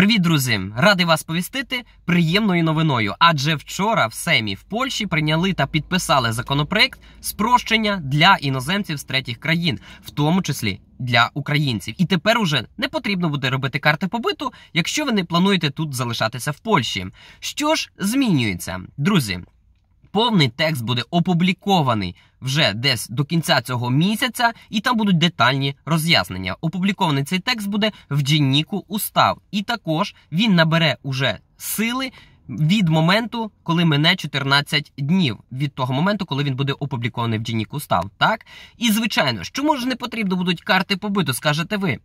Привіт, друзі! Радий вас повістити приємною новиною. Адже вчора в СЕМІ в Польщі прийняли та підписали законопроект спрощення для іноземців з третіх країн, в тому числі для українців. І тепер уже не потрібно буде робити карти побиту, якщо ви не плануєте тут залишатися в Польщі. Що ж змінюється, друзі? Повний текст буде опублікований вже десь до кінця цього місяця, і там будуть детальні роз'яснення. Опублікований цей текст буде в джинніку устав, і також він набере уже сили. Від моменту, коли мине 14 днів, від того моменту, коли він буде опублікований в Джініку став, так? І звичайно, що може не потрібно будуть карти побиту, скажете ви.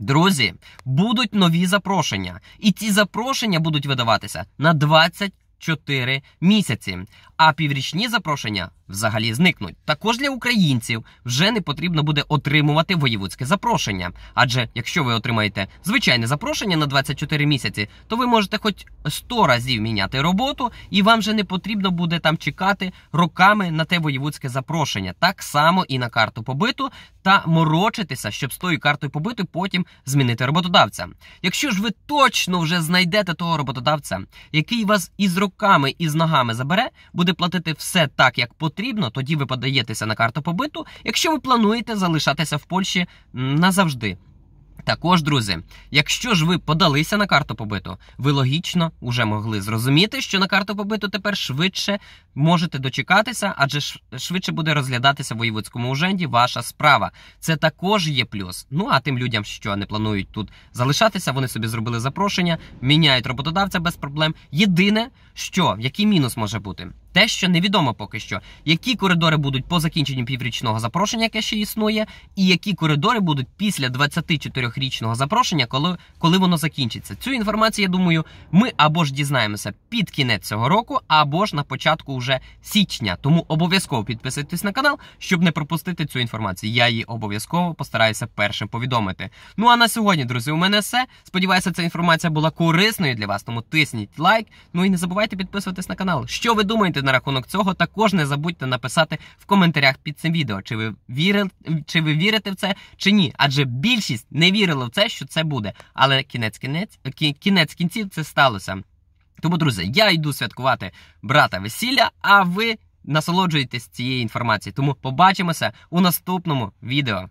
Друзі, будуть нові запрошення, і ці запрошення будуть видаватися на 20 4 місяці. А піврічні запрошення взагалі зникнуть. Також для українців вже не потрібно буде отримувати воєвудське запрошення. Адже якщо ви отримаєте звичайне запрошення на 24 місяці, то ви можете хоч 100 разів міняти роботу, і вам вже не потрібно буде там чекати роками на те воєвудське запрошення, так само і на карту побиту, та морочитися, щоб з тою картою побиту потім змінити роботодавця. Якщо ж ви точно вже знайдете того роботодавця, який вас із року руками і з ногами забере, буде платити все так, як потрібно. Тоді ви подаєтеся на карту побиту, якщо ви плануєте залишатися в Польщі назавжди. Також, друзі, якщо ж ви подалися на карту побиту, ви логічно вже могли зрозуміти, що на карту побиту тепер швидше можете дочекатися, адже швидше буде розглядатися в воєводському уженді ваша справа. Це також є плюс. Ну а тим людям, що не планують тут залишатися, вони собі зробили запрошення, міняють роботодавця без проблем. Єдине, що який мінус може бути. Те, що невідомо поки що, які коридори будуть по закінченню піврічного запрошення, яке ще існує, і які коридори будуть після 24-річного запрошення, коли коли воно закінчиться. Цю інформацію, я думаю, ми або ж дізнаємося під кінець цього року, або ж на початку вже січня. Тому обов'язково підписуйтесь на канал, щоб не пропустити цю інформацію. Я її обов'язково постараюся першим повідомити. Ну а на сьогодні, друзі, у мене все. Сподіваюся, ця інформація була корисною для вас. Тому тисніть лайк. Ну і не забувайте підписуватись на канал. Що ви думаєте? думаєте на рахунок цього, також не забудьте написати в коментарях під цим відео, чи ви вірили, чи ви вірите в це, чи ні. Адже більшість не вірила в це, що це буде. Але кінець кінець кінець кінців це сталося. Тому, друзі, я йду святкувати брата весілля, а ви насолоджуєтесь цією інформацією. Тому побачимося у наступному відео.